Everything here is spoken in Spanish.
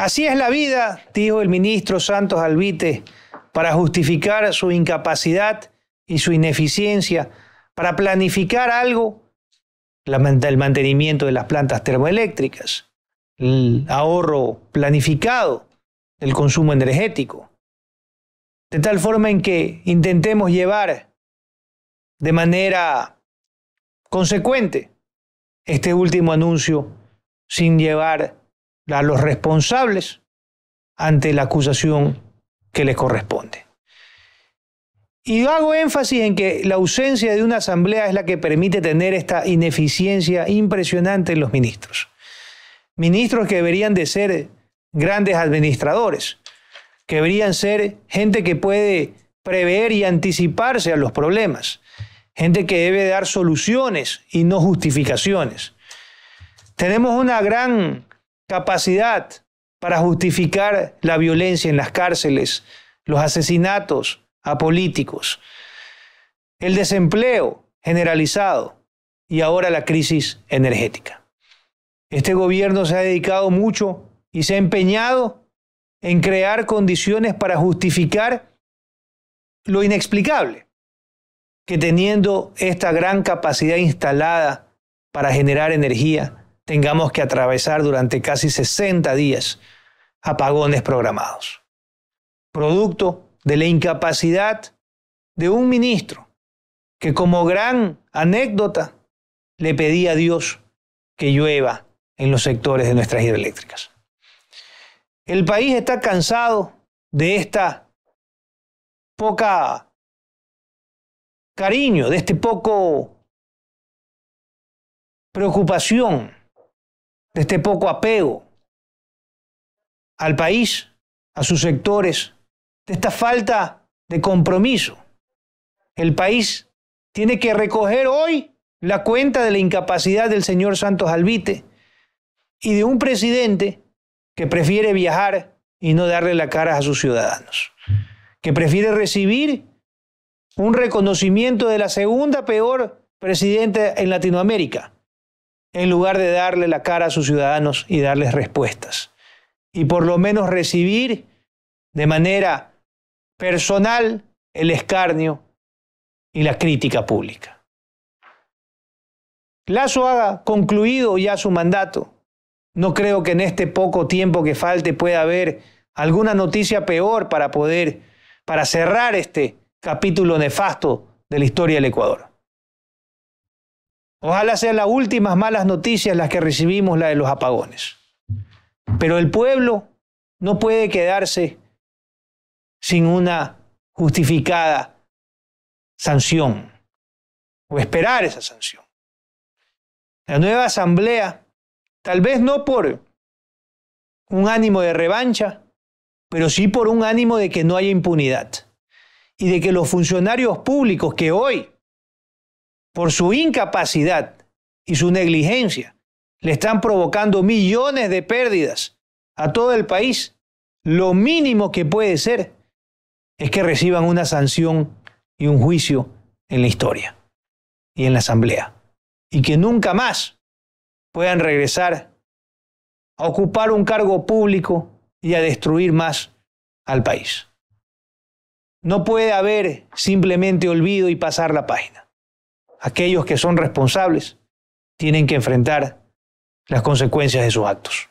Así es la vida, dijo el ministro Santos Alvite, para justificar su incapacidad y su ineficiencia para planificar algo, el mantenimiento de las plantas termoeléctricas, el ahorro planificado del consumo energético, de tal forma en que intentemos llevar de manera consecuente este último anuncio sin llevar a los responsables ante la acusación que les corresponde. Y hago énfasis en que la ausencia de una asamblea es la que permite tener esta ineficiencia impresionante en los ministros. Ministros que deberían de ser grandes administradores, que deberían ser gente que puede prever y anticiparse a los problemas, gente que debe dar soluciones y no justificaciones. Tenemos una gran capacidad para justificar la violencia en las cárceles, los asesinatos a políticos, el desempleo generalizado y ahora la crisis energética. Este gobierno se ha dedicado mucho y se ha empeñado en crear condiciones para justificar lo inexplicable, que teniendo esta gran capacidad instalada para generar energía, tengamos que atravesar durante casi 60 días apagones programados, producto de la incapacidad de un ministro que como gran anécdota le pedía a Dios que llueva en los sectores de nuestras hidroeléctricas. El país está cansado de esta poca cariño, de este poco preocupación de este poco apego al país, a sus sectores, de esta falta de compromiso. El país tiene que recoger hoy la cuenta de la incapacidad del señor Santos Albite y de un presidente que prefiere viajar y no darle la cara a sus ciudadanos, que prefiere recibir un reconocimiento de la segunda peor presidenta en Latinoamérica, en lugar de darle la cara a sus ciudadanos y darles respuestas. Y por lo menos recibir de manera personal el escarnio y la crítica pública. Lazo ha concluido ya su mandato. No creo que en este poco tiempo que falte pueda haber alguna noticia peor para poder, para cerrar este capítulo nefasto de la historia del Ecuador. Ojalá sean las últimas malas noticias las que recibimos, la de los apagones. Pero el pueblo no puede quedarse sin una justificada sanción o esperar esa sanción. La nueva asamblea, tal vez no por un ánimo de revancha, pero sí por un ánimo de que no haya impunidad y de que los funcionarios públicos que hoy por su incapacidad y su negligencia, le están provocando millones de pérdidas a todo el país. Lo mínimo que puede ser es que reciban una sanción y un juicio en la historia y en la asamblea. Y que nunca más puedan regresar a ocupar un cargo público y a destruir más al país. No puede haber simplemente olvido y pasar la página aquellos que son responsables tienen que enfrentar las consecuencias de sus actos.